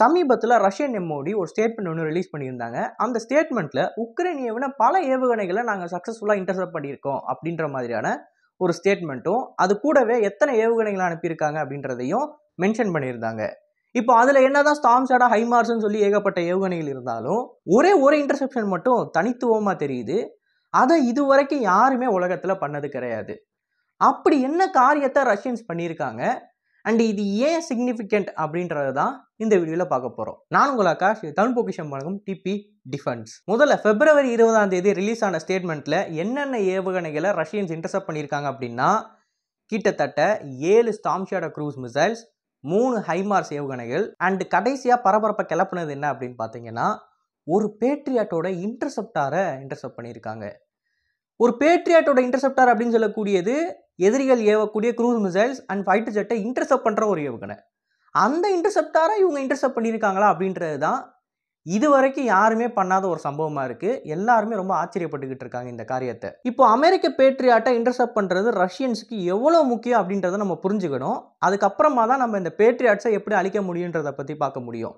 சமீபத்தில் Russian MOD ஒரு statement ஒன்று ரிலீஸ் பண்ணியிருந்தாங்க அந்த ஸ்டேட்மெண்ட்டில் ஏவின பல ஏவுகணைகளை நாங்கள் சக்ஸஸ்ஃபுல்லாக இன்டர்செப்ட் பண்ணியிருக்கோம் அப்படின்ற மாதிரியான ஒரு ஸ்டேட்மெண்ட்டும் அது கூடவே எத்தனை ஏவுகணைகளை அனுப்பியிருக்காங்க அப்படின்றதையும் மென்ஷன் பண்ணியிருந்தாங்க இப்போ அதில் தான் ஸ்டாம் ஷாடா ஹைமார்ஸ்ன்னு சொல்லி ஏகப்பட்ட ஏவுகணைகள் இருந்தாலும் ஒரே ஒரு இன்டர்செப்ஷன் மட்டும் தனித்துவமாக தெரியுது அதை இது வரைக்கும் யாருமே உலகத்தில் பண்ணது கிடையாது அப்படி என்ன காரியத்தை ரஷ்யன்ஸ் பண்ணியிருக்காங்க அண்ட் இது ஏன் சிக்னிஃபிகண்ட் அப்படின்றது தான் இந்த வீடியோவில் பார்க்க போகிறோம் நான் உங்கள் ஸ்ரீ தமிழ் பொக்கிஷம் வழங்கும் டிபி டிஃபென்ஸ் முதல்ல பிப்ரவரி இருபதாம் தேதி ரிலீஸ் ஆன ஸ்டேட்மெண்ட்டில் என்னென்ன ஏவுகணைகளை ரஷ்யன்ஸ் இன்டர்செப்ட் பண்ணியிருக்காங்க அப்படின்னா கிட்டத்தட்ட ஏழு ஸ்டாம்ஷாட க்ரூஸ் மிசைல்ஸ் மூணு ஹைமார்ஸ் ஏவுகணைகள் அண்ட் கடைசியாக பரபரப்பை கிளப்புனது என்ன அப்படின்னு பார்த்தீங்கன்னா ஒரு பேட்ரியாட்டோட இன்டர்செப்டாரை இன்டர்செப்ட் பண்ணியிருக்காங்க ஒரு பேட்ரியாட்டோட இன்டர்செப்டார் அப்படின்னு சொல்லக்கூடியது எதிரிகள் ஏவக்கூடிய க்ரூஸ் மிசைல்ஸ் அண்ட் ஃபைட்டர் ஜெட்டை இன்டர்செப்ட் பண்ணுற ஒரு ஏவுகணை அந்த இன்டர்செப்டாராக இவங்க இன்டர்செப்ட் பண்ணியிருக்காங்களா அப்படின்றது தான் இது வரைக்கும் யாருமே பண்ணாத ஒரு சம்பவமாக இருக்குது எல்லாருமே ரொம்ப ஆச்சரியப்பட்டுக்கிட்டு இருக்காங்க இந்த காரியத்தை இப்போ அமெரிக்க பேட்ரியாட்டை இன்டர்செப்ட் பண்ணுறது ரஷ்யன்ஸுக்கு எவ்வளோ முக்கியம் அப்படின்றத நம்ம புரிஞ்சுக்கணும் அதுக்கப்புறமா தான் நம்ம இந்த பேட்ரியாட்ஸை எப்படி அழிக்க முடியுன்றதை பற்றி பார்க்க முடியும்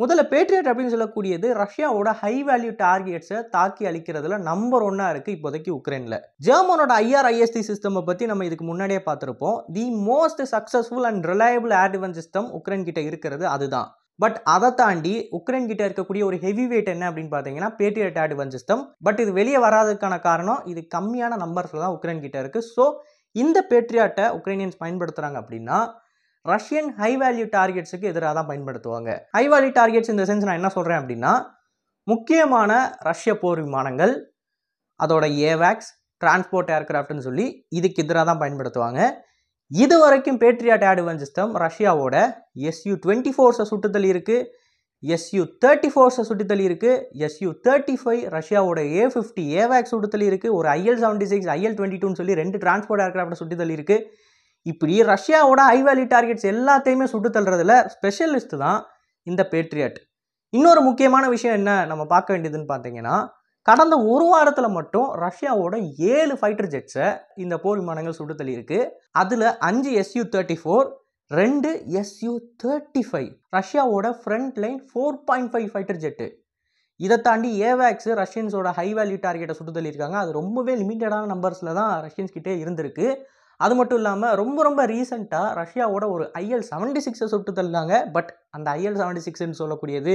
முதல்ல பேட்ரியட் அப்படின்னு சொல்லக்கூடியது ரஷ்யாவோட ஹை வேல்யூ டார்கெட்ஸை தாக்கி அளிக்கிறதுல நம்பர் ஒன்னாக இருக்குது இப்போதைக்கு உக்ரைனில் ஜெர்மனோட ஐஆர்ஐஎஸ்டி சிஸ்டம் பற்றி நம்ம இதுக்கு முன்னாடியே பார்த்துருப்போம் the most successful and reliable air defence system Ukraine கிட்ட இருக்கிறது அதுதான் பட் அதை தாண்டி உக்ரைன் கிட்ட இருக்கக்கூடிய ஒரு ஹெவி வெயிட் என்ன அப்படின்னு பார்த்தீங்கன்னா பேட்ரியட் ஏர் சிஸ்டம் பட் இது வெளியே வராததுக்கான காரணம் இது கம்மியான நம்பர்ஸில் தான் உக்ரைன் கிட்ட இருக்குது ஸோ இந்த பேட்ரியாட்டை உக்ரைனியன்ஸ் பயன்படுத்துகிறாங்க அப்படின்னா ரஷ்யன் ஹை வேல்யூ டார்கெட்ஸுக்கு எதிராக தான் பயன்படுத்துவாங்க ஹை வேல்யூ டார்கெட்ஸ் இந்த சென்ஸ் நான் என்ன சொல்கிறேன் அப்படின்னா முக்கியமான ரஷ்ய போர் விமானங்கள் அதோட ஏவேக்ஸ் டிரான்ஸ்போர்ட் ஏர்க்ராஃப்ட்னு சொல்லி இதுக்கு எதிராக தான் பயன்படுத்துவாங்க இது வரைக்கும் பேட்ரியாட் ஆடுவன் சிஸ்டம் ரஷ்யாவோட எஸ்யூ டுவெண்ட்டி ஃபோர்ஸை சுட்டுத்தள்ளி இருக்குது எஸ்யூ தேர்ட்டி ஃபோர்ஸை சுட்டுத்தள்ளி இருக்குது எஸ்யூ தேர்ட்டி ஃபைவ் ரஷ்யாவோட ஏ ஃபிஃப்டி ஏவேக்ஸ் சுட்டுத்தள்ளி இருக்குது ஒரு IL seventy six IL twenty டூன்னு சொல்லி ரெண்டு டிரான்ஸ்போர்ட் ஏர்க்ராஃப்டை சுட்டுத்தள்ளி இருக்குது இப்படி ரஷ்யாவோட ஹை வேல்யூ டார்கெட்ஸ் எல்லாத்தையுமே சுட்டு தள்ளுறதுல ஸ்பெஷலிஸ்ட் தான் இந்த பேட்ரியட் இன்னொரு முக்கியமான விஷயம் என்ன நம்ம பார்க்க வேண்டியதுன்னு பார்த்தீங்கன்னா கடந்த ஒரு வாரத்தில் மட்டும் ரஷ்யாவோட ஏழு ஃபைட்டர் ஜெட்ஸை இந்த போர் விமானங்கள் சுட்டு தள்ளியிருக்கு அதில் அஞ்சு எஸ்யூ தேர்ட்டி ஃபோர் ரெண்டு எஸ்யூ தேர்ட்டி ஃபைவ் ரஷ்யாவோட front line four point five fighter jet இதை தாண்டி ஏவேக்ஸ் ரஷ்யன்ஸோட ஹை வேல்யூ டார்கெட்டை சுட்டு தள்ளியிருக்காங்க அது ரொம்பவே லிமிட்டடான நம்பர்ஸில் தான் ரஷ்யன்ஸ் கிட்டே இருந்திருக்கு அது மட்டும் இல்லாமல் ரொம்ப ரொம்ப ரீசெண்டாக ரஷ்யாவோட ஒரு ஐஎல் செவன்டி சிக்ஸை சுட்டு தள்ளாங்க பட் அந்த ஐஎல் செவன்டி சிக்ஸ்ன்னு சொல்லக்கூடியது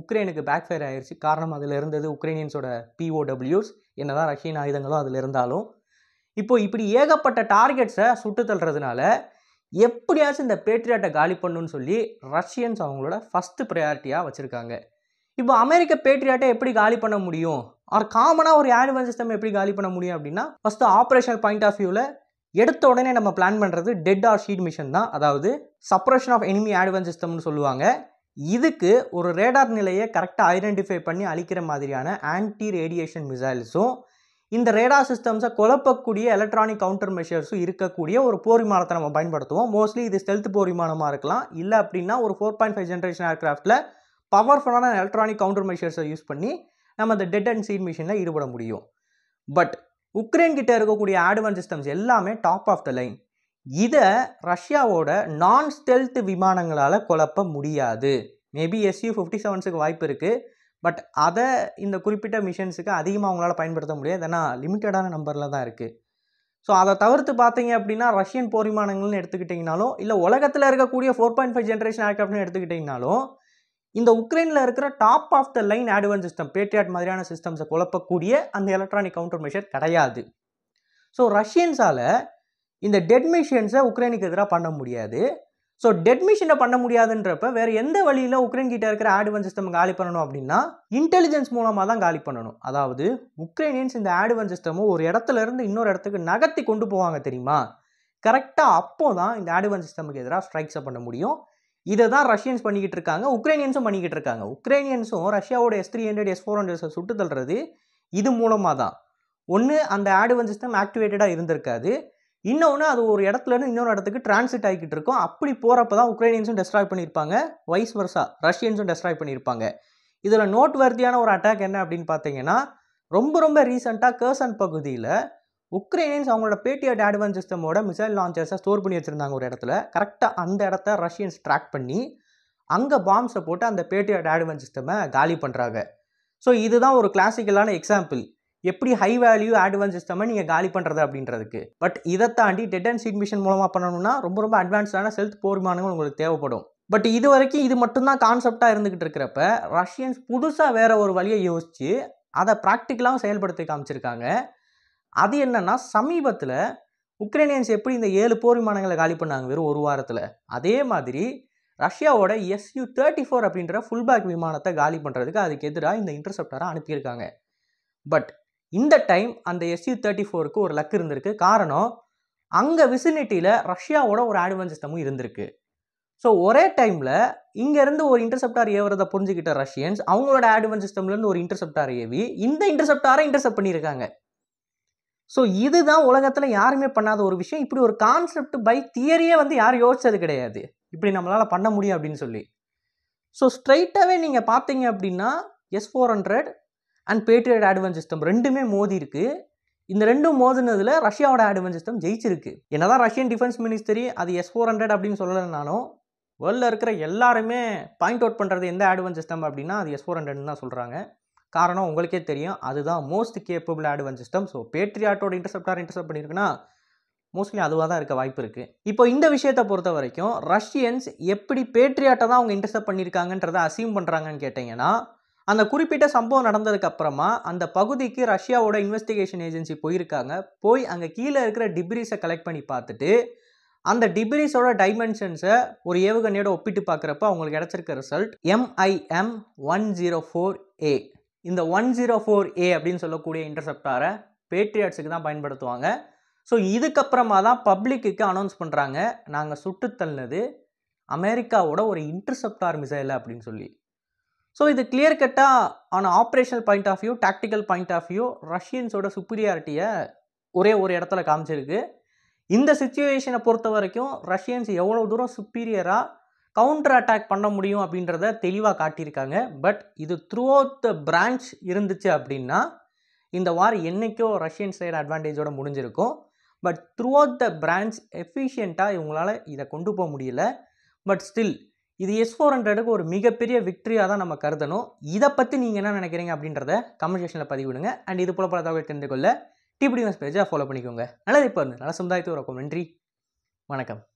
உக்ரைனுக்கு பேக் ஃபயர் ஆயிடுச்சு காரணம் அதில் இருந்தது உக்ரைனியன்ஸோட பிஓடபிள்யூஸ் என்ன தான் ரஷ்யன் ஆயுதங்களும் அதில் இருந்தாலும் இப்போது இப்படி ஏகப்பட்ட டார்கெட்ஸை சுட்டு தள்ளுறதுனால எப்படியாச்சும் இந்த பேட்ரியாட்டை காலி பண்ணுன்னு சொல்லி ரஷ்யன்ஸ் அவங்களோட ஃபஸ்ட்டு ப்ரையாரிட்டியாக வச்சுருக்காங்க இப்போ அமெரிக்க பேட்ரியாட்டை எப்படி காலி பண்ண முடியும் ஆர் காமனாக ஒரு ஆனிமல் சிஸ்டம் எப்படி காலி பண்ண முடியும் அப்படின்னா ஃபஸ்ட்டு ஆப்ரேஷனல் பாயிண்ட் ஆஃப் வியூவில் எடுத்த உடனே நம்ம பிளான் பண்ணுறது டெட் ஆர் ஷீட் மிஷன் தான் அதாவது சப்ரேஷன் ஆஃப் எனிமி ஆட்வன்ஸ் சிஸ்டம்னு சொல்லுவாங்க இதுக்கு ஒரு ரேடார் நிலையை கரெக்டாக ஐடென்டிஃபை பண்ணி அழிக்கிற மாதிரியான ஆன்டி ரேடியேஷன் மிசைல்ஸும் இந்த ரேடார் சிஸ்டம்ஸை குழப்பக்கூடிய எலக்ட்ரானிக் கவுண்டர் மெஷர்ஸும் இருக்கக்கூடிய ஒரு போர் விமானத்தை நம்ம பயன்படுத்துவோம் மோஸ்ட்லி இது ஸ்டெல்த் போர் விமானமாக இருக்கலாம் இல்லை அப்படின்னா ஒரு ஃபோர் பாயிண்ட் ஃபைவ் ஜென்ரேஷன் ஏர்க்ராஃப்டில் பவர்ஃபுல்லான எலக்ட்ரானிக் கவுண்டர் மெஷர்ஸை யூஸ் பண்ணி நம்ம இந்த டெட் அண்ட் சீட் மிஷினில் ஈடுபட முடியும் பட் உக்ரைன் கிட்ட இருக்கக்கூடிய ஆடுவன் சிஸ்டம்ஸ் எல்லாமே டாப் ஆஃப் த லைன் இதை ரஷ்யாவோட நான் ஸ்டெல்த் விமானங்களால் குழப்ப முடியாது மேபி எஸ்யூ ஃபிஃப்டி செவன்ஸுக்கு வாய்ப்பு இருக்குது பட் அதை இந்த குறிப்பிட்ட மிஷன்ஸுக்கு அதிகமாக அவங்களால பயன்படுத்த முடியாது ஏன்னா லிமிட்டடான நம்பரில் தான் இருக்குது ஸோ அதை தவிர்த்து பார்த்தீங்க அப்படின்னா ரஷ்யன் போர் விமானங்கள்னு எடுத்துக்கிட்டிங்கனாலும் இல்லை உலகத்தில் இருக்கக்கூடிய ஃபோர் பாயிண்ட் ஃபைவ் ஜென்ரேஷன் ஏர்க்ராஃப்ட்னு எடுத்துக்கிட்டிங்கனாலும் இந்த உக்ரைனில் இருக்கிற top of the line advanced system Patriot மாதிரியான சிஸ்டம்ஸை குழப்பக்கூடிய அந்த எலக்ட்ரானிக் கவுண்டர் மெஷர் கிடையாது ஸோ ரஷ்யன்ஸால் இந்த டெட் மிஷின்ஸை உக்ரைனுக்கு எதிராக பண்ண முடியாது ஸோ டெட் மிஷினை பண்ண முடியாதுன்றப்ப வேறு எந்த வழியில் உக்ரைன் கிட்டே இருக்கிற ஆடுவன் சிஸ்டம் காலி பண்ணணும் அப்படின்னா இன்டெலிஜென்ஸ் மூலமாக தான் காலி பண்ணணும் அதாவது உக்ரைனியன்ஸ் இந்த ஆடுவன் சிஸ்டமும் ஒரு இடத்துல இருந்து இன்னொரு இடத்துக்கு நகர்த்தி கொண்டு போவாங்க தெரியுமா கரெக்டாக அப்போ தான் இந்த ஆடுவன் சிஸ்டமுக்கு எதிராக ஸ்ட்ரைக்ஸை பண்ண முடியும் இதை தான் ரஷ்யன்ஸ் பண்ணிக்கிட்டு இருக்காங்க உக்ரைனியன்ஸும் பண்ணிக்கிட்டு இருக்காங்க உக்ரைனியன்ஸும் ரஷ்யாவோட S three hundred S four ஹண்ட்ரட்ஸை சுட்டு தள்ளுறது இது மூலமாக தான் ஒன்று அந்த ஆடுவன் சிஸ்டம் ஆக்டிவேட்டடாக இருந்திருக்காது இன்னொன்று அது ஒரு இடத்துலருந்து இன்னொரு இடத்துக்கு டிரான்சிட் ஆகிக்கிட்டு இருக்கும் அப்படி போகிறப்ப தான் உக்ரைனியன்ஸும் டெஸ்ட்ராய் பண்ணியிருப்பாங்க வைஸ் வர்ஸா ரஷ்யன்ஸும் டெஸ்ட்ராய் பண்ணியிருப்பாங்க இதில் நோட் வர்த்தியான ஒரு அட்டாக் என்ன அப்படின்னு பார்த்தீங்கன்னா ரொம்ப ரொம்ப ரீசெண்டாக கேர்சன் பகுதியில் உக்ரைனியன்ஸ் அவங்களோட பேட்டியட் அட்வான்ஸ் சிஸ்டமோட மிசைல் லான்ச்சர்ஸை ஸ்டோர் பண்ணி வச்சுருந்தாங்க ஒரு இடத்துல கரெக்டாக அந்த இடத்த ரஷ்யன்ஸ் ட்ராக் பண்ணி அங்கே பாம்ஸை போட்டு அந்த பேட்டியட் அட்வான்ஸ் சிஸ்டமை காலி பண்ணுறாங்க ஸோ இதுதான் ஒரு கிளாசிக்கலான எக்ஸாம்பிள் எப்படி ஹை வேல்யூ அட்வான்ஸ் சிஸ்டமை நீங்கள் காலி பண்ணுறது அப்படின்றதுக்கு பட் இதை தாண்டி டெட் அண்ட் சீட் மிஷன் மூலமாக பண்ணணும்னா ரொம்ப ரொம்ப அட்வான்ஸ்டான செல்த் போர்மானங்கள் உங்களுக்கு தேவைப்படும் பட் இது வரைக்கும் இது மட்டும்தான் கான்செப்டாக இருந்துக்கிட்டு இருக்கிறப்ப ரஷ்யன்ஸ் புதுசாக வேற ஒரு வழியை யோசித்து அதை ப்ராக்டிக்கலாகவும் செயல்படுத்தி காமிச்சிருக்காங்க அது என்னன்னா சமீபத்தில் உக்ரைனியன்ஸ் எப்படி இந்த ஏழு போர் விமானங்களை காலி பண்ணாங்க வெறும் ஒரு வாரத்தில் அதே மாதிரி ரஷ்யாவோட எஸ்யூ தேர்ட்டி ஃபோர் அப்படின்ற ஃபுல் பேக் விமானத்தை காலி பண்ணுறதுக்கு அதுக்கு எதிராக இந்த இன்டர்செப்டரை அனுப்பியிருக்காங்க பட் இந்த டைம் அந்த எஸ்யூ தேர்ட்டி ஃபோருக்கு ஒரு லக் இருந்திருக்கு காரணம் அங்கே விசினிட்டியில் ரஷ்யாவோட ஒரு ஆட்வான்ஸ் சிஸ்டமும் இருந்திருக்கு ஸோ ஒரே டைமில் இங்கேருந்து ஒரு இன்டர்செப்டார் ஏவுறதை புரிஞ்சுக்கிட்ட ரஷ்யன்ஸ் அவங்களோட ஆட்வான்ஸ் சிஸ்டம்லேருந்து ஒரு இன்டர்செப்டார் ஏவி இந்த இன்டர்செப்டாரை இன்டர்செப்ட் பண்ணியிருக்காங்க ஸோ இதுதான் உலகத்தில் யாருமே பண்ணாத ஒரு விஷயம் இப்படி ஒரு கான்செப்ட் பை தியரியே வந்து யாரும் யோசிச்சது கிடையாது இப்படி நம்மளால் பண்ண முடியும் அப்படின்னு சொல்லி ஸோ ஸ்ட்ரைட்டாகவே நீங்கள் பார்த்தீங்க அப்படின்னா S four hundred and Patriot advanced system ரெண்டுமே மோதி இருக்குது இந்த ரெண்டும் மோதினதில் ரஷ்யாவோட ஆட்வன் சிஸ்டம் ஜெயிச்சிருக்கு என்னதான் ரஷ்யன் டிஃபென்ஸ் மினிஸ்டரி அது எஸ் ஃபோர் ஹண்ட்ரட் அப்படின்னு சொல்லலைனாலும் வேர்ல்டில் இருக்கிற எல்லாருமே பாயிண்ட் அவுட் பண்ணுறது எந்த ஆட்வன் சிஸ்டம் அப்படின்னா அது எஸ் ஃபோர் ஹண்ட்ரட்னு தான் சொல்கிறாங்க காரணம் உங்களுக்கே தெரியும் அதுதான் most capable advanced system so பேட்ரியாட்டோட இன்டர்செப்டார் இன்டர்செப்ட் பண்ணியிருக்குன்னா மோஸ்ட்லி அதுவாக தான் இருக்க வாய்ப்பு இருக்குது இப்போ இந்த விஷயத்தை பொறுத்த வரைக்கும் ரஷ்யன்ஸ் எப்படி பேட்ரியாட்டை தான் அவங்க இன்டர்செப்ட் பண்ணியிருக்காங்கன்றதை அசீவ் பண்ணுறாங்கன்னு கேட்டிங்கன்னா அந்த குறிப்பிட்ட சம்பவம் நடந்ததுக்கு அப்புறமா அந்த பகுதிக்கு ரஷ்யாவோட இன்வெஸ்டிகேஷன் ஏஜென்சி போயிருக்காங்க போய் அங்கே கீழே இருக்கிற டிப்ரீஸை கலெக்ட் பண்ணி பார்த்துட்டு அந்த டிபிரிஸோட டைமென்ஷன்ஸை ஒரு ஏவுகணையோட ஒப்பிட்டு பார்க்குறப்ப அவங்களுக்கு கிடச்சிருக்க result MIM one zero four A இந்த ஒன் ஜீரோ ஃபோர் ஏ அப்படின்னு சொல்லக்கூடிய இன்டர்செப்டாரை பேட்ரியாட்ஸுக்கு தான் பயன்படுத்துவாங்க ஸோ இதுக்கப்புறமா தான் பப்ளிக்கு அனௌன்ஸ் பண்ணுறாங்க நாங்கள் சுட்டு அமெரிக்காவோட ஒரு இன்டர்செப்டார் மிசைல் அப்படின்னு சொல்லி ஸோ இது கிளியர் கட்டாக on operational point of view tactical point of view ரஷ்யன்ஸோட சுப்பீரியாரிட்டியை ஒரே ஒரு இடத்துல காமிச்சிருக்கு இந்த சுச்சுவேஷனை பொறுத்த வரைக்கும் ரஷ்யன்ஸ் எவ்வளோ தூரம் சுப்பீரியராக கவுண்டர் அட்டாக் பண்ண முடியும் அப்படின்றத தெளிவாக காட்டியிருக்காங்க பட் இது த்ரூ அவுட் த பிரான்ச் இருந்துச்சு அப்படின்னா இந்த வார் என்றைக்கோ ரஷ்யன் சைடு அட்வான்டேஜோடு முடிஞ்சிருக்கும் but throughout the branch எஃபிஷியண்ட்டாக இவங்களால் இதை கொண்டு போக முடியல பட் ஸ்டில் இது எஸ் ஃபோர் ஹண்ட்ரடுக்கு ஒரு மிகப்பெரிய விக்ட்ரியாக தான் நம்ம கருதணும் இதை பற்றி நீங்கள் என்ன நினைக்கிறீங்க அப்படின்றத கமெண்ட் செக்ஷனில் பதிவிடுங்க அண்ட் இது போல பல தகவல் தெரிந்து கொள்ள டிபிடி பேஜாக ஃபாலோ பண்ணிக்கோங்க நல்லது இப்போ நல்ல சமுதாயத்துக்கு ஒரு நன்றி வணக்கம்